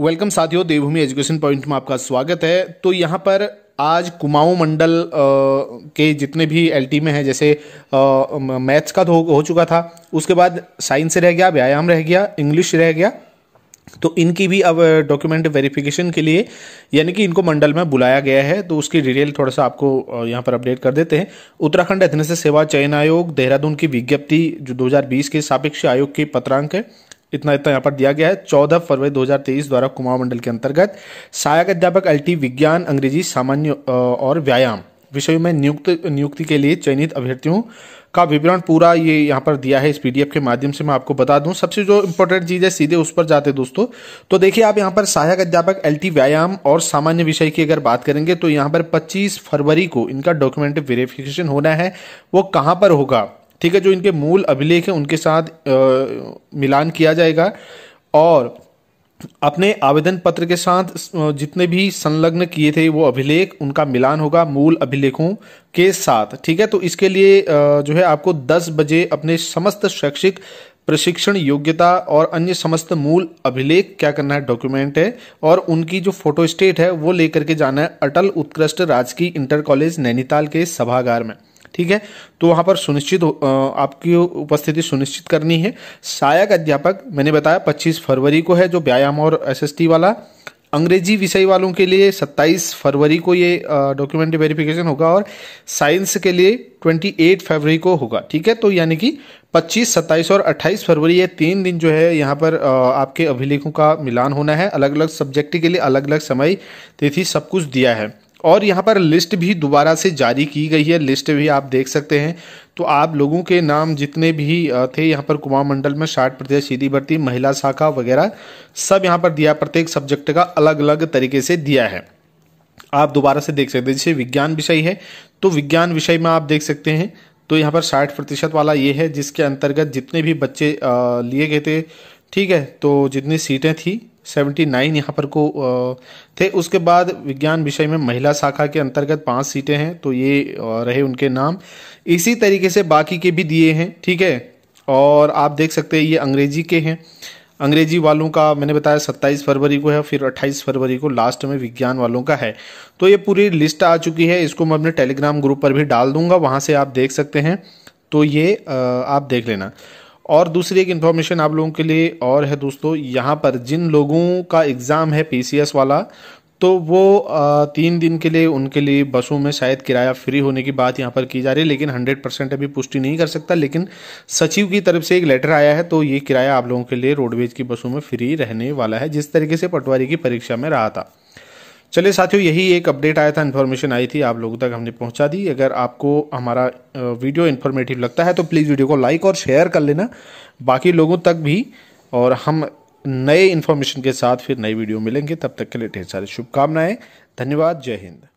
welcome साथियों देवभूमि education point में आपका स्वागत है तो यहाँ पर आज कुमाऊं मंडल के जितने भी एल में हैं जैसे मैथ्स का तो हो चुका था उसके बाद साइंस रह गया व्यायाम रह गया इंग्लिश रह गया तो इनकी भी अब डॉक्यूमेंट वेरिफिकेशन के लिए यानी कि इनको मंडल में बुलाया गया है तो उसकी डिटेल थोड़ा सा आपको यहाँ पर अपडेट कर देते हैं उत्तराखंड एथनेस सेवा चयन आयोग देहरादून की विज्ञप्ति जो 2020 के सापेक्ष आयोग के पत्रांक है इतना इतना यहाँ पर दिया गया है चौदह फरवरी 2023 द्वारा कुमाऊं मंडल के अंतर्गत सहायक अध्यापक एलटी विज्ञान अंग्रेजी सामान्य और व्यायाम विषयों में नियुक्त नियुक्ति के लिए चयनित अभ्यर्थियों का विवरण पूरा ये यहाँ पर दिया है इस पीडीएफ के माध्यम से मैं आपको बता दूं सबसे जो इंपॉर्टेंट चीज़ है सीधे उस पर जाते दोस्तों तो देखिए आप यहाँ पर सहायक अध्यापक एल व्यायाम और सामान्य विषय की अगर बात करेंगे तो यहाँ पर 25 फरवरी को इनका डॉक्यूमेंट वेरिफिकेशन होना है वो कहाँ पर होगा ठीक है जो इनके मूल अभिलेख हैं उनके साथ आ, मिलान किया जाएगा और अपने आवेदन पत्र के साथ जितने भी संलग्न किए थे वो अभिलेख उनका मिलान होगा मूल अभिलेखों के साथ ठीक है तो इसके लिए जो है आपको 10 बजे अपने समस्त शैक्षिक प्रशिक्षण योग्यता और अन्य समस्त मूल अभिलेख क्या करना है डॉक्यूमेंट है और उनकी जो फोटो स्टेट है वो लेकर के जाना है अटल उत्कृष्ट राजकीय इंटर कॉलेज नैनीताल के सभागार में ठीक है तो वहां पर सुनिश्चित आपकी उपस्थिति सुनिश्चित करनी है सहायक अध्यापक मैंने बताया पच्चीस फरवरी को है जो व्यायाम और एस वाला अंग्रेजी विषय वालों के लिए 27 फरवरी को ये डॉक्यूमेंट वेरिफिकेशन होगा और साइंस के लिए 28 फरवरी को होगा ठीक है तो यानी कि 25, 27 और 28 फरवरी ये तीन दिन जो है यहाँ पर आपके अभिलेखों का मिलान होना है अलग अलग सब्जेक्ट के लिए अलग अलग समय तिथि सब कुछ दिया है और यहाँ पर लिस्ट भी दोबारा से जारी की गई है लिस्ट भी आप देख सकते हैं तो आप लोगों के नाम जितने भी थे यहाँ पर कुमा मंडल में साठ प्रतिशत सीधी भर्ती महिला शाखा वगैरह सब यहाँ पर दिया प्रत्येक सब्जेक्ट का अलग अलग तरीके से दिया है आप दोबारा से देख सकते हैं जैसे विज्ञान विषय है तो विज्ञान विषय में आप देख सकते हैं तो यहाँ पर साठ प्रतिशत वाला ये है जिसके अंतर्गत जितने भी बच्चे लिए गए थे ठीक है तो जितनी सीटें थी सेवेंटी नाइन यहाँ पर को थे उसके बाद विज्ञान विषय में महिला शाखा के अंतर्गत पाँच सीटें हैं तो ये रहे उनके नाम इसी तरीके से बाकी के भी दिए हैं ठीक है और आप देख सकते हैं ये अंग्रेजी के हैं अंग्रेजी वालों का मैंने बताया सत्ताईस फरवरी को है फिर अट्ठाईस फरवरी को लास्ट में विज्ञान वालों का है तो ये पूरी लिस्ट आ चुकी है इसको मैं अपने टेलीग्राम ग्रुप पर भी डाल दूंगा वहाँ से आप देख सकते हैं तो ये आप देख लेना और दूसरी एक इन्फॉर्मेशन आप लोगों के लिए और है दोस्तों यहाँ पर जिन लोगों का एग्ज़ाम है पी वाला तो वो तीन दिन के लिए उनके लिए बसों में शायद किराया फ्री होने की बात यहाँ पर की जा रही है लेकिन 100 परसेंट अभी पुष्टि नहीं कर सकता लेकिन सचिव की तरफ से एक लेटर आया है तो ये किराया आप लोगों के लिए रोडवेज की बसों में फ्री रहने वाला है जिस तरीके से पटवारी की परीक्षा में रहा था चलिए साथियों यही एक अपडेट आया था इन्फॉर्मेशन आई थी आप लोगों तक हमने पहुंचा दी अगर आपको हमारा वीडियो इन्फॉर्मेटिव लगता है तो प्लीज़ वीडियो को लाइक और शेयर कर लेना बाकी लोगों तक भी और हम नए इन्फॉर्मेशन के साथ फिर नई वीडियो मिलेंगे तब तक के लिए ढेर सारी शुभकामनाएं धन्यवाद जय हिंद